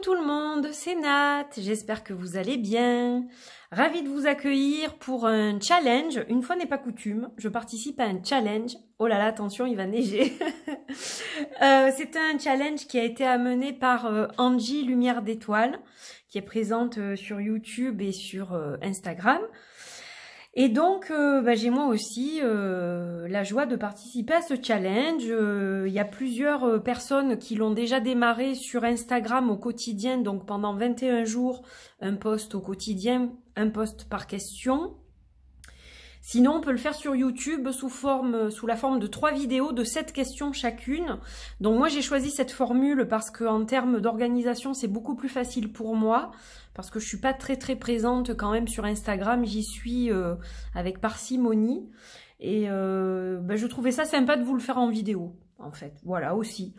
tout le monde, c'est Nat, j'espère que vous allez bien. Ravie de vous accueillir pour un challenge, une fois n'est pas coutume, je participe à un challenge. Oh là là, attention, il va neiger. Euh, c'est un challenge qui a été amené par euh, Angie Lumière d'étoiles, qui est présente euh, sur YouTube et sur Instagram. Et donc, euh, bah, j'ai moi aussi euh, la joie de participer à ce challenge. Euh, il y a plusieurs personnes qui l'ont déjà démarré sur Instagram au quotidien, donc pendant 21 jours, un post au quotidien, un post par question. Sinon, on peut le faire sur YouTube sous, forme, euh, sous la forme de trois vidéos de sept questions chacune. Donc moi, j'ai choisi cette formule parce qu'en termes d'organisation, c'est beaucoup plus facile pour moi parce que je suis pas très très présente quand même sur Instagram. J'y suis euh, avec parcimonie. Et euh, ben, je trouvais ça sympa de vous le faire en vidéo, en fait. Voilà, aussi.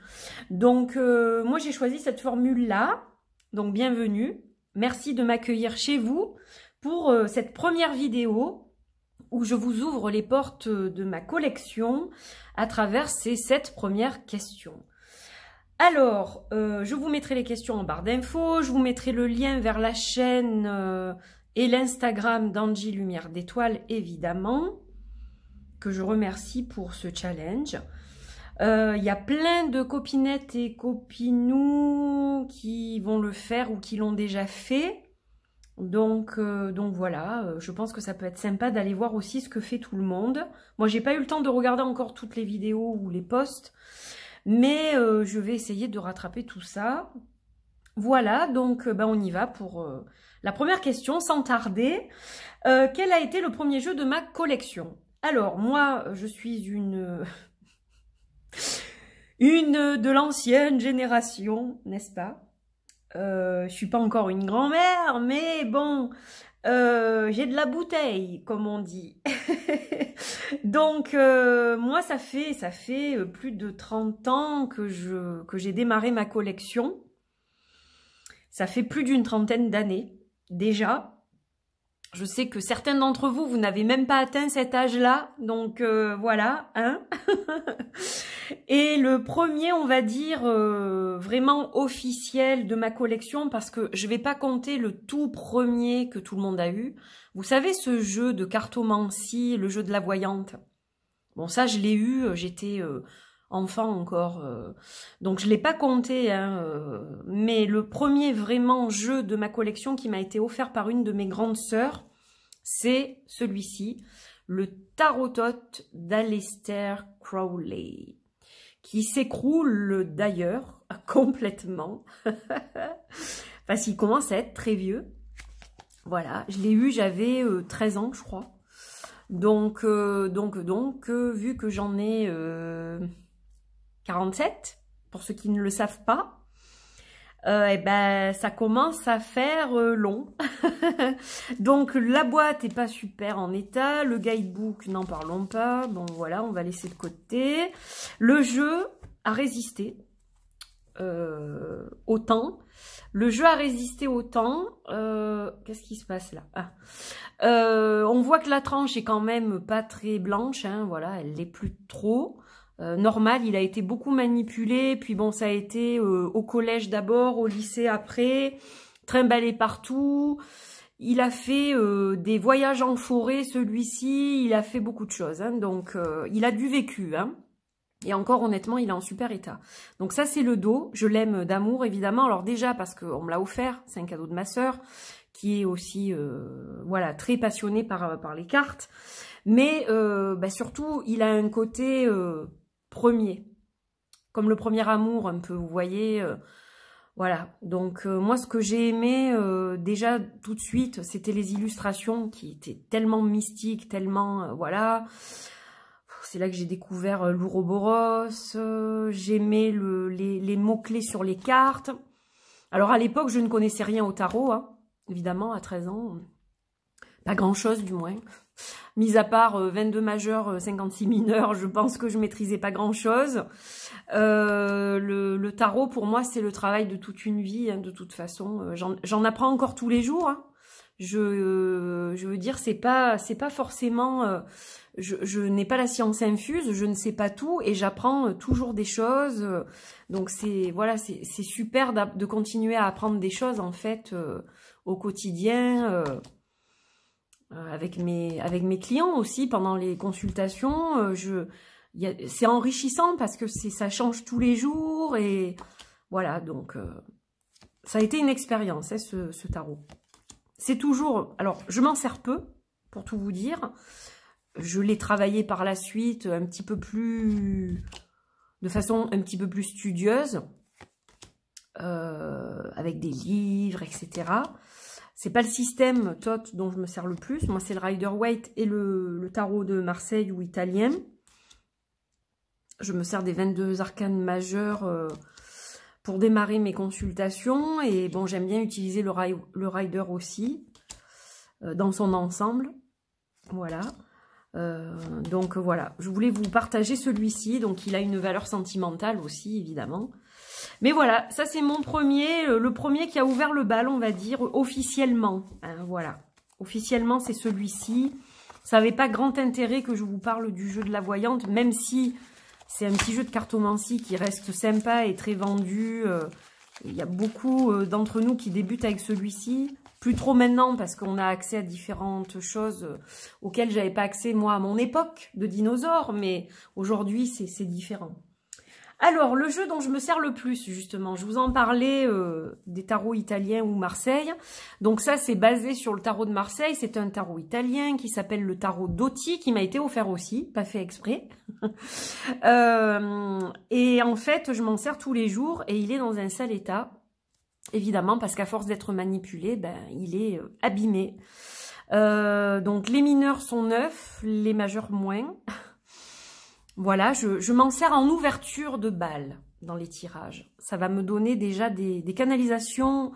Donc moi, j'ai choisi cette formule-là. Donc bienvenue. Merci de m'accueillir chez vous pour cette première vidéo où je vous ouvre les portes de ma collection à travers ces sept premières questions. Alors, euh, je vous mettrai les questions en barre d'infos, je vous mettrai le lien vers la chaîne euh, et l'Instagram d'Angie Lumière d'étoiles, évidemment, que je remercie pour ce challenge. Euh, il y a plein de copinettes et copinous qui vont le faire ou qui l'ont déjà fait. Donc, euh, donc voilà, euh, je pense que ça peut être sympa d'aller voir aussi ce que fait tout le monde. Moi, j'ai pas eu le temps de regarder encore toutes les vidéos ou les posts, mais euh, je vais essayer de rattraper tout ça. Voilà, donc ben, on y va pour la première question, sans tarder. quel a été le premier jeu de ma collection Alors, moi, je suis une... une de l'ancienne génération, n'est-ce pas euh, je suis pas encore une grand-mère, mais bon, euh, j'ai de la bouteille, comme on dit. Donc euh, moi, ça fait ça fait euh, plus de 30 ans que je que j'ai démarré ma collection. Ça fait plus d'une trentaine d'années déjà. Je sais que certains d'entre vous, vous n'avez même pas atteint cet âge-là, donc euh, voilà, hein Et le premier, on va dire, euh, vraiment officiel de ma collection, parce que je ne vais pas compter le tout premier que tout le monde a eu. Vous savez ce jeu de cartomancie, le jeu de la voyante Bon, ça, je l'ai eu, euh, j'étais enfant encore. Euh. donc je l'ai pas compté, hein, euh. mais le premier vraiment jeu de ma collection qui m'a été offert par une de mes grandes sœurs, c'est celui-ci, le Tarotot d'Alester Crowley, qui s'écroule d'ailleurs complètement, parce qu'il commence à être très vieux. Voilà, je l'ai eu, j'avais 13 euh, ans, je crois. Donc, donc, donc, vu que j'en ai 47, pour ceux qui ne le savent pas, euh, eh ben ça commence à faire euh, long. Donc la boîte est pas super en état, le guidebook n'en parlons pas. Bon voilà, on va laisser de côté. Le jeu a résisté euh, Autant. Le jeu a résisté autant. Qu'est-ce qui se passe là ah. On voit que la tranche est quand même pas très blanche. Hein, voilà, elle n'est plus trop. Euh, normal, il a été beaucoup manipulé, puis bon, ça a été euh, au collège d'abord, au lycée après, trimballé partout. Il a fait euh, des voyages en forêt, celui-ci, il a fait beaucoup de choses, hein, donc il a dû vécu. Hein. Et encore, honnêtement, il est en super état. Donc ça, c'est le dos. Je l'aime d'amour, évidemment. Alors déjà, parce qu'on me l'a offert, c'est un cadeau de ma sœur, qui est aussi voilà très passionnée par, par les cartes. Mais euh, bah, surtout, il a un côté... Euh, premier. Comme le premier amour, un peu, vous voyez. Euh, voilà. Donc, euh, moi, ce que j'ai aimé euh, déjà tout de suite, c'était les illustrations qui étaient tellement mystiques, tellement... voilà. C'est là que j'ai découvert l'ouroboros. J'aimais les, mots-clés sur les cartes. Alors, à l'époque, je ne connaissais rien au tarot, hein, évidemment, à 13 ans. Pas grand-chose, du moins. Mis à part 22 euh, majeurs, 56 euh, mineurs, je pense que je maîtrisais pas grand-chose. Euh, le, le, tarot, pour moi, c'est le travail de toute une vie, hein, de toute façon. J'en apprends encore tous les jours. Hein. Je, je, veux dire, c'est pas, c'est pas forcément. je, je n'ai pas la science infuse, je ne sais pas tout et j'apprends toujours des choses. Donc c'est voilà, c'est super de continuer à apprendre des choses en fait au quotidien. Euh, avec mes, clients aussi pendant les consultations. Euh, c'est enrichissant parce que ça change tous les jours et voilà donc euh, ça a été une expérience hein, ce, tarot. C'est toujours alors je m'en sers peu pour tout vous dire. Je l'ai travaillé par la suite un petit peu plus de façon un petit peu plus studieuse avec des livres etc. C'est pas le système TOT dont je me sers le plus. Moi, c'est le Rider Waite et le, tarot de Marseille ou italien. Je me sers des 22 arcanes majeurs euh, pour démarrer mes consultations. Et bon, j'aime bien utiliser le, Rider aussi, euh, dans son ensemble. Voilà. Euh, donc voilà, je voulais vous partager celui-ci. Donc il a une valeur sentimentale aussi, évidemment. Mais voilà, ça c'est mon premier, euh, le premier qui a ouvert le bal, on va dire, officiellement. Hein, voilà, officiellement c'est celui-ci. Ça n'avait pas grand intérêt que je vous parle du jeu de la voyante, même si c'est un petit jeu de cartomancie qui reste sympa et très vendu. Euh, il y a beaucoup euh, d'entre nous qui débutent avec celui-ci. Plus trop maintenant parce qu'on a accès à différentes choses auxquelles j'avais pas accès moi à mon époque de dinosaure, mais aujourd'hui c'est différent. Alors, le jeu dont je me sers le plus, justement, je vous en parlais euh, des tarots italiens ou Marseille. Donc ça, c'est basé sur le tarot de Marseille. C'est un tarot italien qui s'appelle le tarot d'Oti, qui m'a été offert aussi, pas fait exprès. Euh, et en fait, je m'en sers tous les jours et il est dans un sale état. Évidemment, parce qu'à force d'être manipulé, ben, il est euh, abîmé. donc les mineurs sont neufs, les majeurs moins. Voilà, je, m'en sers en ouverture de balle dans les tirages. Ça va me donner déjà des, canalisations,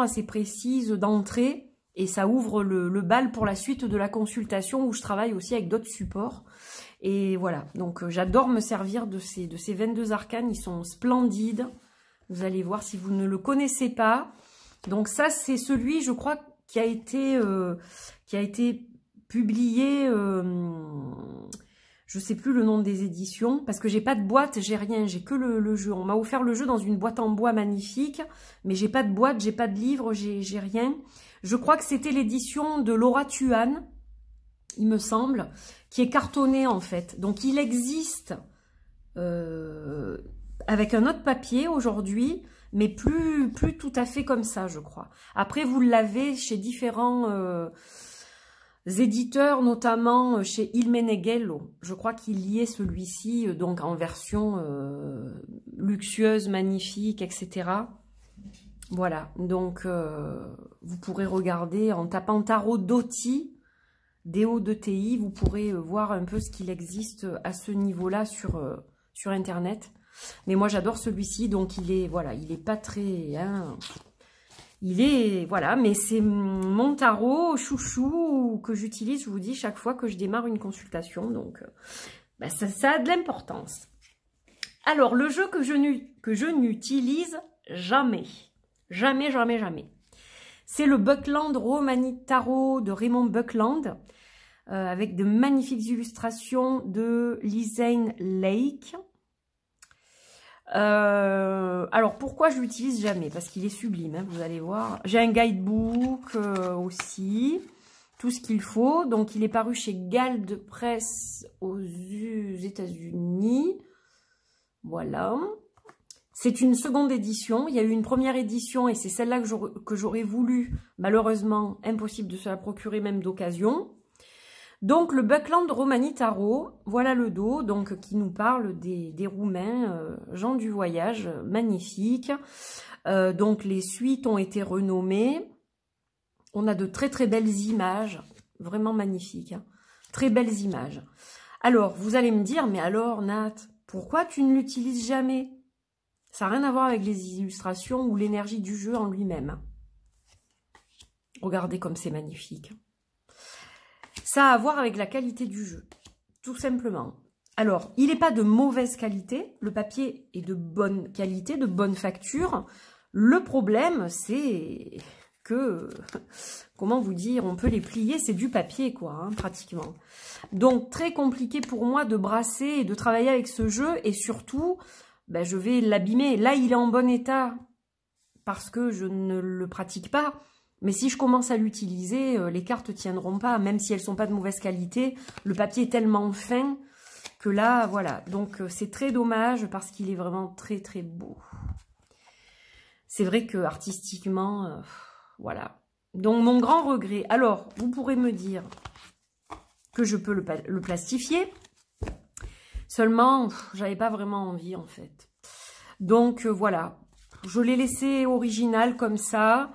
assez précises d'entrée et ça ouvre le, bal pour la suite de la consultation où je travaille aussi avec d'autres supports. Et voilà, donc euh, j'adore me servir de ces, de ces 22 arcanes, ils sont splendides. Vous allez voir si vous ne le connaissez pas. Donc ça, c'est celui, je crois, qui a été, euh, qui a été publié... Euh, je sais plus le nom des éditions, parce que j'ai pas de boîte, j'ai rien, j'ai que le, jeu. On m'a offert le jeu dans une boîte en bois magnifique, mais j'ai pas de boîte, j'ai pas de livre, j'ai rien. Je crois que c'était l'édition de Laura Tuan, il me semble, qui est cartonnée en fait. Donc il existe euh, avec un autre papier aujourd'hui, mais plus, plus tout à fait comme ça, je crois. Après, vous l'avez chez différents... Euh, éditeurs, notamment euh, chez Ilmenegello. Je crois qu'il y est celui-ci, euh, donc en version euh, luxueuse, magnifique, etc. Voilà, donc vous pourrez regarder en tapant Tarot o do t ti vous pourrez voir un peu ce qu'il existe à ce niveau-là sur, sur Internet. Mais moi, j'adore celui-ci, donc il est, voilà, il est pas très... Hein, il est voilà, mais c'est mon tarot chouchou que j'utilise, je vous dis chaque fois que je démarre une consultation, donc euh, bah, ça, ça, a de l'importance. Alors le jeu que je n'utilise jamais, jamais, jamais, jamais, c'est le Buckland Romani Tarot de Raymond Buckland. Euh, avec de magnifiques illustrations de Lizane Lake. Euh, alors, pourquoi je l'utilise jamais Parce qu'il est sublime, hein, vous allez voir. J'ai un guidebook euh, aussi, tout ce qu'il faut. Donc, il est paru chez Galde Press aux États-Unis. Voilà. C'est une seconde édition. Il y a eu une première édition et c'est celle-là que j'aurais voulu. Malheureusement, impossible de se la procurer même d'occasion. Donc le Buckland Romani voilà le dos donc qui nous parle des, Roumains, euh, gens du voyage, magnifique. Euh, donc les suites ont été renommées. On a de très très belles images, vraiment magnifiques. Hein. Très belles images. Alors, vous allez me dire, mais alors Nat, pourquoi tu ne l'utilises jamais Ça n'a rien à voir avec les illustrations ou l'énergie du jeu en lui-même. Regardez comme c'est magnifique. Ça a à voir avec la qualité du jeu, tout simplement. Alors, il n'est pas de mauvaise qualité, le papier est de bonne qualité, de bonne facture. Le problème, c'est que, comment vous dire, on peut les plier, c'est du papier, quoi, hein, pratiquement. Donc, très compliqué pour moi de brasser et de travailler avec ce jeu, et surtout, ben, je vais l'abîmer. Là, il est en bon état, parce que je ne le pratique pas, mais si je commence à l'utiliser, euh, les cartes tiendront pas, même si elles sont pas de mauvaise qualité. Le papier est tellement fin que là, voilà. Donc, euh, c'est très dommage parce qu'il est vraiment très, très beau. C'est vrai que artistiquement, euh, voilà. Donc, mon grand regret. Alors, vous pourrez me dire que je peux le, plastifier. Seulement, j'avais pas vraiment envie, en fait. Donc, voilà. Je l'ai laissé original comme ça.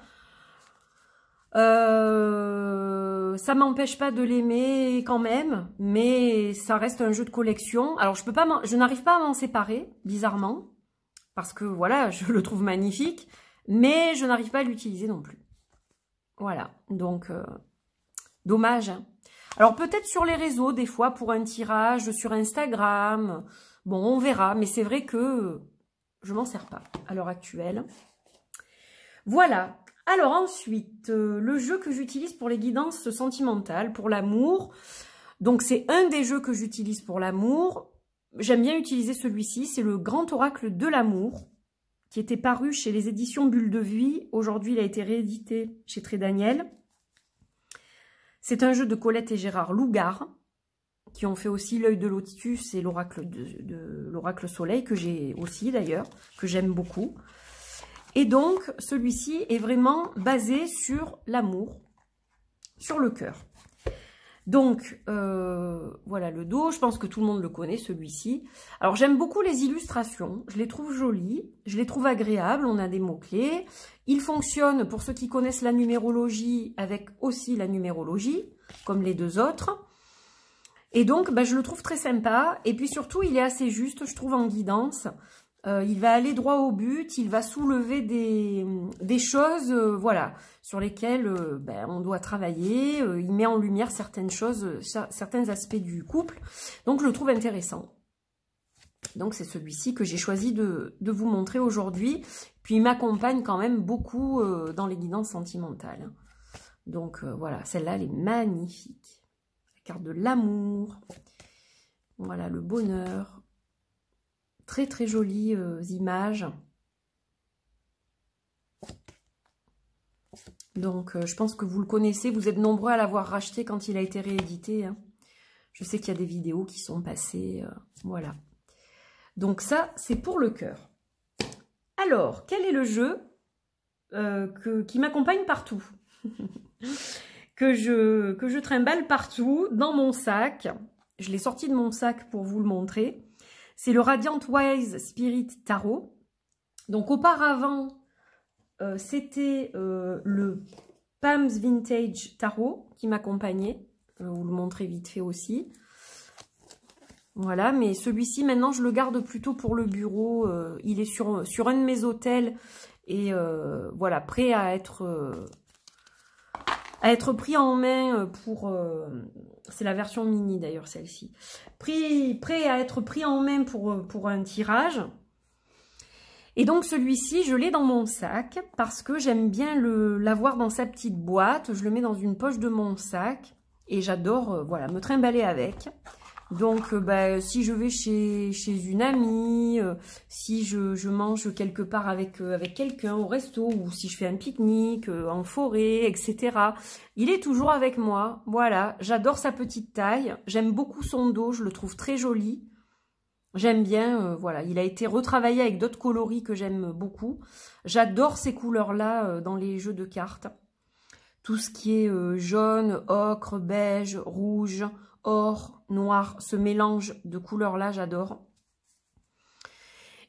Euh, ça m'empêche pas de l'aimer quand même, mais ça reste un jeu de collection. Alors je peux pas, je n'arrive pas à m'en séparer, bizarrement, parce que voilà, je le trouve magnifique, mais je n'arrive pas à l'utiliser non plus. Voilà, donc euh, dommage. Hein. Alors peut-être sur les réseaux des fois pour un tirage sur Instagram. Bon, on verra, mais c'est vrai que je m'en sers pas à l'heure actuelle. Voilà, alors ensuite, euh, le jeu que j'utilise pour les guidances sentimentales, pour l'amour. Donc c'est un des jeux que j'utilise pour l'amour. J'aime bien utiliser celui-ci, c'est le Grand Oracle de l'amour, qui était paru chez les éditions Bulle de Vie. Aujourd'hui, il a été réédité chez Trédaniel. Daniel. C'est un jeu de Colette et Gérard Lougard, qui ont fait aussi l'œil de lotus et l'oracle de, de l'oracle soleil, que j'ai aussi d'ailleurs, que j'aime beaucoup. Et donc, celui-ci est vraiment basé sur l'amour, sur le cœur. Donc, euh, voilà le dos. Je pense que tout le monde le connaît, celui-ci. Alors, j'aime beaucoup les illustrations. Je les trouve jolies. Je les trouve agréables. On a des mots-clés. Il fonctionne, pour ceux qui connaissent la numérologie, avec aussi la numérologie, comme les deux autres. Et donc, bah, je le trouve très sympa. Et puis surtout, il est assez juste, je trouve, en guidance. Euh, il va aller droit au but, il va soulever des, choses euh, voilà, sur lesquelles euh, ben, on doit travailler. il met en lumière certaines choses, certains aspects du couple. Donc, je le trouve intéressant. Donc, c'est celui-ci que j'ai choisi de, de, vous montrer aujourd'hui. Puis, il m'accompagne quand même beaucoup dans les guidances sentimentales. Donc, voilà, celle-là, elle est magnifique. La carte de l'amour. Voilà, le bonheur, Très très jolies euh, images. Donc euh, je pense que vous le connaissez, vous êtes nombreux à l'avoir racheté quand il a été réédité. Hein. Je sais qu'il y a des vidéos qui sont passées, euh, voilà. Donc ça, c'est pour le cœur. Alors, quel est le jeu que, qui m'accompagne partout que, je, que je trimballe partout, dans mon sac. Je l'ai sorti de mon sac pour vous le montrer. C'est le Radiant Wise Spirit Tarot. Donc auparavant, euh, c'était euh, le Pam's Vintage Tarot qui m'accompagnait. Je euh, vais vous le montrer vite fait aussi. Voilà, mais celui-ci, maintenant, je le garde plutôt pour le bureau. il est sur, sur un de mes hôtels et voilà, prêt à être à être pris en main euh, pour... Euh, c'est la version mini d'ailleurs celle-ci. Prêt à être pris en main pour, euh, pour un tirage. Et donc celui-ci, je l'ai dans mon sac parce que j'aime bien l'avoir dans sa petite boîte. Je le mets dans une poche de mon sac et j'adore voilà me trimballer avec. Donc, euh, bah, si je vais chez, chez une amie, euh, si je, mange quelque part avec, euh, avec quelqu'un au resto, ou si je fais un pique-nique en forêt, etc. Il est toujours avec moi. Voilà, j'adore sa petite taille. J'aime beaucoup son dos, je le trouve très joli. J'aime bien, voilà, il a été retravaillé avec d'autres coloris que j'aime beaucoup. J'adore ces couleurs-là dans les jeux de cartes. Tout ce qui est jaune, ocre, beige, rouge, or, noir, ce mélange de couleurs-là, j'adore.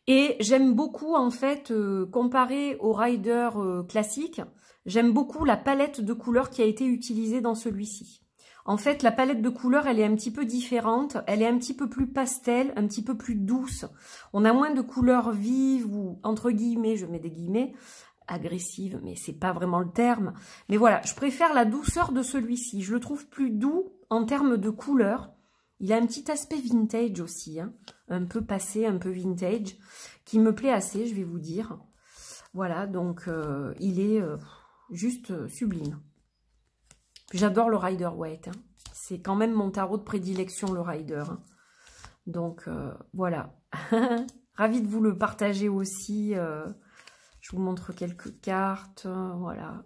Et j'aime beaucoup, en fait, euh, comparé au rider euh, classique, j'aime beaucoup la palette de couleurs qui a été utilisée dans celui-ci. En fait, la palette de couleurs, elle est un petit peu différente. Elle est un petit peu plus pastel, un petit peu plus douce. On a moins de couleurs vives ou, entre guillemets, je mets des guillemets, agressives, mais c'est pas vraiment le terme. Mais voilà, je préfère la douceur de celui-ci. Je le trouve plus doux en termes de couleurs. Il a un petit aspect vintage aussi, hein. un peu passé, un peu vintage, qui me plaît assez, je vais vous dire. Voilà, donc euh, il est euh, juste euh, sublime. J'adore le Rider Waite. Hein. C'est quand même mon tarot de prédilection, le Rider. Hein. Donc voilà. Ravi de vous le partager aussi. je vous montre quelques cartes. voilà.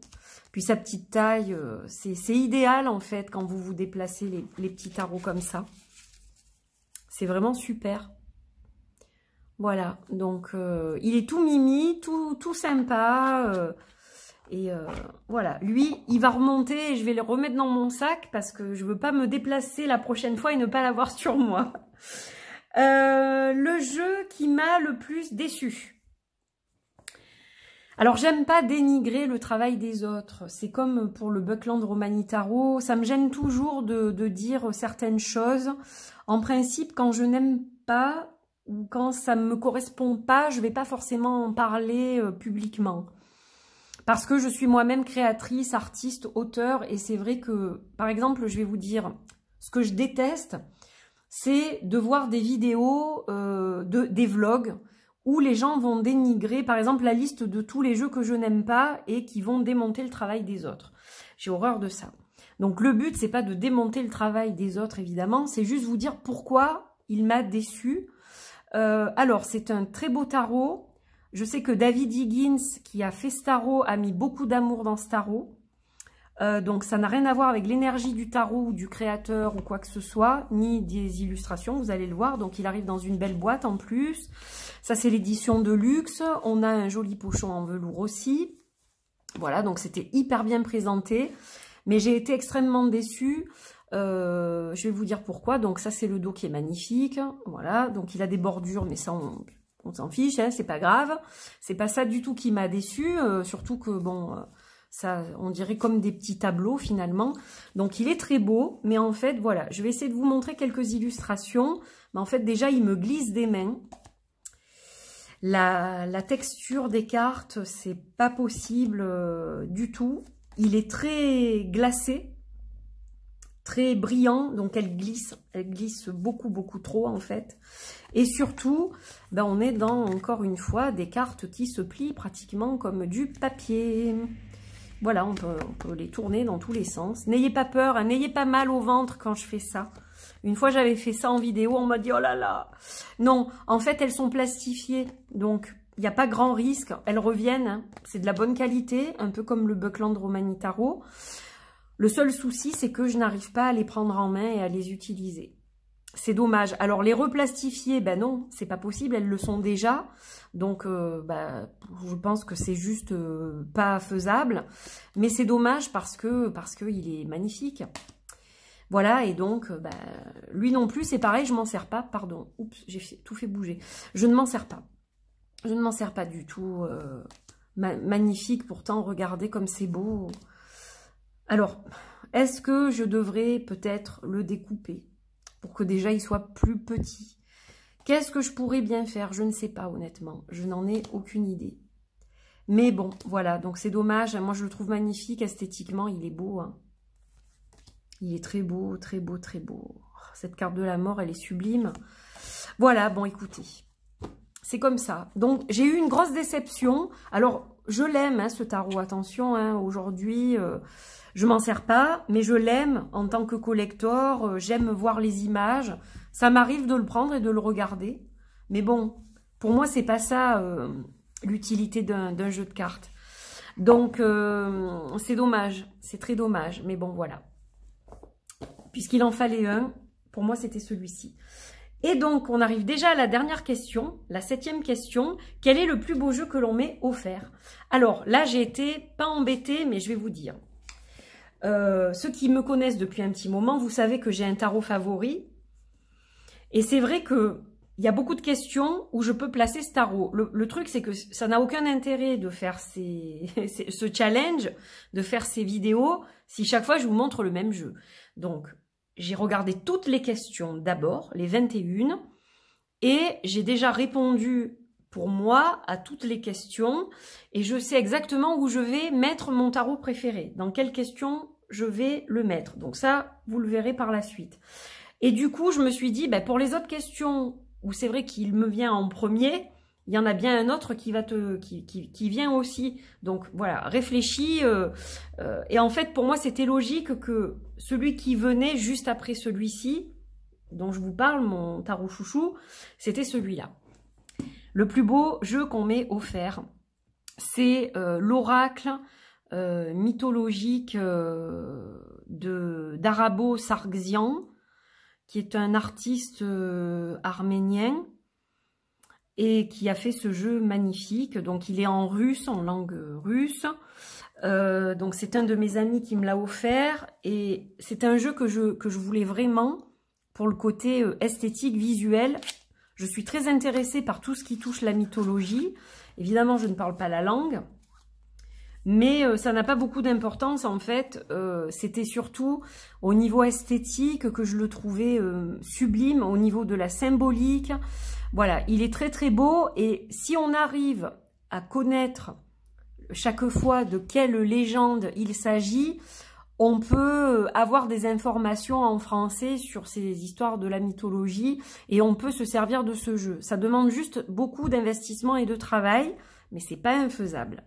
Puis sa petite taille, euh, c'est idéal en fait quand vous vous déplacez les, petits tarots comme ça. C'est vraiment super. Voilà, donc euh, il est tout mimi, tout, tout sympa. Euh, et voilà, lui, il va remonter et je vais le remettre dans mon sac parce que je veux pas me déplacer la prochaine fois et ne pas l'avoir sur moi. le jeu qui m'a le plus déçu. Alors j'aime pas dénigrer le travail des autres. C'est comme pour le Buckland Romanitaro. Ça me gêne toujours de, dire certaines choses. En principe, quand je n'aime pas ou quand ça ne me correspond pas, je ne vais pas forcément en parler euh, publiquement. Parce que je suis moi-même créatrice, artiste, auteur. Et c'est vrai que, par exemple, je vais vous dire ce que je déteste, c'est de voir des vidéos, euh, des vlogs où les gens vont dénigrer, par exemple, la liste de tous les jeux que je n'aime pas et qui vont démonter le travail des autres. J'ai horreur de ça. Donc le but, c'est pas de démonter le travail des autres, évidemment, c'est juste vous dire pourquoi il m'a déçu. Euh, alors, c'est un très beau tarot. Je sais que David Higgins, qui a fait ce tarot, a mis beaucoup d'amour dans ce tarot. Euh, donc ça n'a rien à voir avec l'énergie du tarot du créateur ou quoi que ce soit, ni des illustrations, vous allez le voir. Donc il arrive dans une belle boîte en plus. Ça c'est l'édition de luxe. On a un joli pochon en velours aussi. Voilà, donc c'était hyper bien présenté. Mais j'ai été extrêmement déçue. Euh, je vais vous dire pourquoi. Donc ça c'est le dos qui est magnifique. Voilà, donc il a des bordures, mais ça on, s'en fiche, hein, c'est pas grave. C'est pas ça du tout qui m'a déçue, euh, surtout que bon, ça, on dirait comme des petits tableaux finalement. Donc il est très beau, mais en fait, voilà, je vais essayer de vous montrer quelques illustrations. Mais en fait, déjà, il me glisse des mains. La, texture des cartes, c'est pas possible euh, du tout. Il est très glacé, très brillant, donc elle glisse, elle glisse beaucoup, beaucoup trop en fait. Et surtout, ben, on est dans, encore une fois, des cartes qui se plient pratiquement comme du papier. Voilà, on peut, les tourner dans tous les sens. N'ayez pas peur, hein, n'ayez pas mal au ventre quand je fais ça. Une fois, j'avais fait ça en vidéo, on m'a dit « Oh là là !» Non, en fait, elles sont plastifiées, donc il n'y a pas grand risque. Elles reviennent, hein. c'est de la bonne qualité, un peu comme le Buckland Romanitaro. Le seul souci, c'est que je n'arrive pas à les prendre en main et à les utiliser. C'est dommage. Alors les replastifier, ben non, c'est pas possible, elles le sont déjà. Donc euh, ben, je pense que c'est juste euh, pas faisable. Mais c'est dommage parce que parce qu'il est magnifique. Voilà, et donc, euh, ben, lui non plus, c'est pareil, je m'en sers pas, pardon. Oups, j'ai tout fait bouger. Je ne m'en sers pas. Je ne m'en sers pas du tout. magnifique, pourtant, regardez comme c'est beau. Alors, est-ce que je devrais peut-être le découper pour que déjà il soit plus petit. Qu'est-ce que je pourrais bien faire Je ne sais pas honnêtement, je n'en ai aucune idée. Mais bon, voilà, donc c'est dommage, moi je le trouve magnifique esthétiquement, il est beau. Hein. Il est très beau, très beau, très beau. Cette carte de la mort, elle est sublime. Voilà, bon écoutez, c'est comme ça. Donc j'ai eu une grosse déception. Alors je l'aime, hein, ce tarot, attention, hein, aujourd'hui, euh, je m'en sers pas, mais je l'aime en tant que collector, euh, j'aime voir les images, ça m'arrive de le prendre et de le regarder, mais bon, pour moi, c'est pas ça euh, l'utilité d'un jeu de cartes. Donc, c'est dommage, c'est très dommage, mais bon, voilà. Puisqu'il en fallait un, pour moi, c'était celui-ci. Et donc, on arrive déjà à la dernière question, la septième question. Quel est le plus beau jeu que l'on m'ait offert Alors là, j'ai été pas embêtée, mais je vais vous dire. Euh, ceux qui me connaissent depuis un petit moment, vous savez que j'ai un tarot favori. Et c'est vrai que il y a beaucoup de questions où je peux placer ce tarot. Le, truc, c'est que ça n'a aucun intérêt de faire ces, ce challenge, de faire ces vidéos, si chaque fois je vous montre le même jeu. Donc, j'ai regardé toutes les questions d'abord, les 21, et j'ai déjà répondu pour moi à toutes les questions et je sais exactement où je vais mettre mon tarot préféré, dans quelle question je vais le mettre. Donc ça, vous le verrez par la suite. Et du coup, je me suis dit, ben, pour les autres questions où c'est vrai qu'il me vient en premier, il y en a bien un autre qui va te qui, vient aussi. Donc voilà, réfléchis. Euh, euh, et en fait, pour moi, c'était logique que celui qui venait juste après celui-ci, dont je vous parle, mon tarot chouchou, c'était celui-là. Le plus beau jeu qu'on m'ait offert, c'est euh, l'oracle mythologique de d'Arabo Sarxian, qui est un artiste arménien et qui a fait ce jeu magnifique. Donc il est en russe, en langue russe. Euh, donc c'est un de mes amis qui me l'a offert et c'est un jeu que je, que je voulais vraiment pour le côté euh, esthétique, visuel. Je suis très intéressée par tout ce qui touche la mythologie. Évidemment, je ne parle pas la langue, mais euh, ça n'a pas beaucoup d'importance en fait. C'était surtout au niveau esthétique que je le trouvais sublime, au niveau de la symbolique, voilà, il est très très beau et si on arrive à connaître chaque fois de quelle légende il s'agit, on peut avoir des informations en français sur ces histoires de la mythologie et on peut se servir de ce jeu. Ça demande juste beaucoup d'investissement et de travail, mais c'est pas infaisable.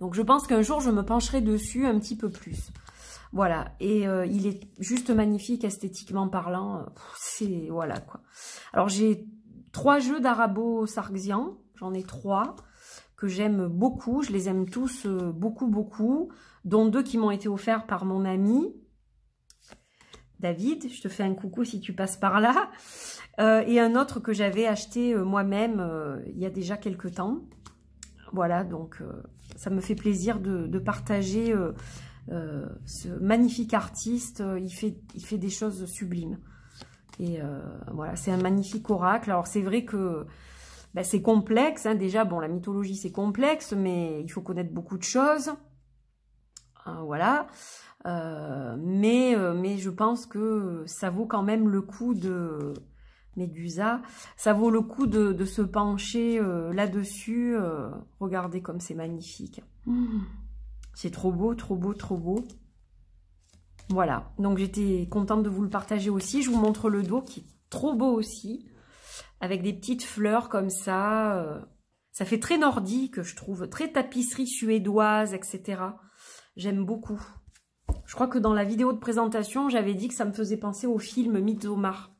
Donc je pense qu'un jour je me pencherai dessus un petit peu plus. Voilà, et euh, il est juste magnifique esthétiquement parlant. C'est voilà quoi. Alors j'ai trois jeux d'arabo-sarxian, j'en ai trois que j'aime beaucoup, je les aime tous euh, beaucoup beaucoup, dont deux qui m'ont été offerts par mon ami David, je te fais un coucou si tu passes par là, euh, et un autre que j'avais acheté moi-même il y a déjà quelques temps. Voilà, donc ça me fait plaisir de partager euh, ce magnifique artiste, euh, il fait, il fait des choses sublimes. Et euh, voilà, c'est un magnifique oracle. Alors c'est vrai que ben, c'est complexe. Hein. Déjà, bon, la mythologie, c'est complexe, mais il faut connaître beaucoup de choses. voilà. mais, mais je pense que ça vaut quand même le coup de... Médusa, ça vaut le coup de, se pencher là-dessus. regardez comme c'est magnifique. Mmh. C'est trop beau, trop beau, trop beau. Voilà, donc j'étais contente de vous le partager aussi. Je vous montre le dos qui est trop beau aussi, avec des petites fleurs comme ça. Euh. Ça fait très nordique, je trouve, très tapisserie suédoise, etc. J'aime beaucoup. Je crois que dans la vidéo de présentation, j'avais dit que ça me faisait penser au film Midsommar.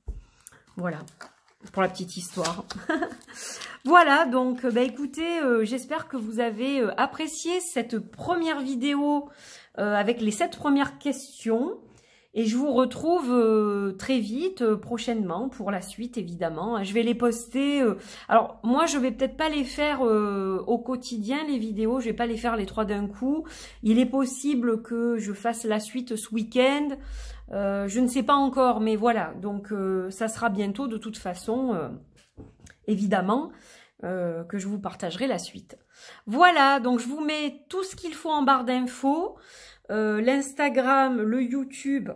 Voilà, pour la petite histoire. Voilà, donc euh, bah écoutez, euh, j'espère que vous avez euh, apprécié cette première vidéo avec les sept premières questions. Et je vous retrouve très vite, prochainement, pour la suite, évidemment. Je vais les poster. alors, moi, je vais peut-être pas les faire au quotidien, les vidéos. Je vais pas les faire les trois d'un coup. Il est possible que je fasse la suite ce week-end. je ne sais pas encore, mais voilà. Donc, ça sera bientôt, de toute façon évidemment, euh, que je vous partagerai la suite. Voilà, donc je vous mets tout ce qu'il faut en barre d'infos, euh, l'Instagram, le YouTube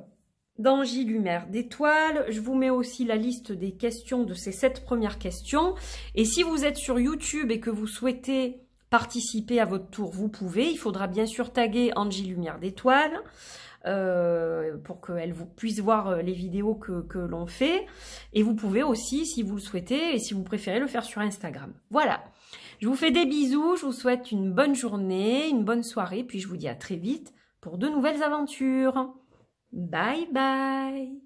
d'Angie Lumière d'étoiles. Je vous mets aussi la liste des questions de ces sept premières questions. Et si vous êtes sur YouTube et que vous souhaitez participer à votre tour, vous pouvez. Il faudra bien sûr taguer Angie Lumière d'étoiles. Euh, pour qu'elle puisse voir euh, les vidéos que, que l'on fait. Et vous pouvez aussi, si vous le souhaitez, et si vous préférez, le faire sur Instagram. Voilà. Je vous fais des bisous, je vous souhaite une bonne journée, une bonne soirée, puis je vous dis à très vite pour de nouvelles aventures. Bye bye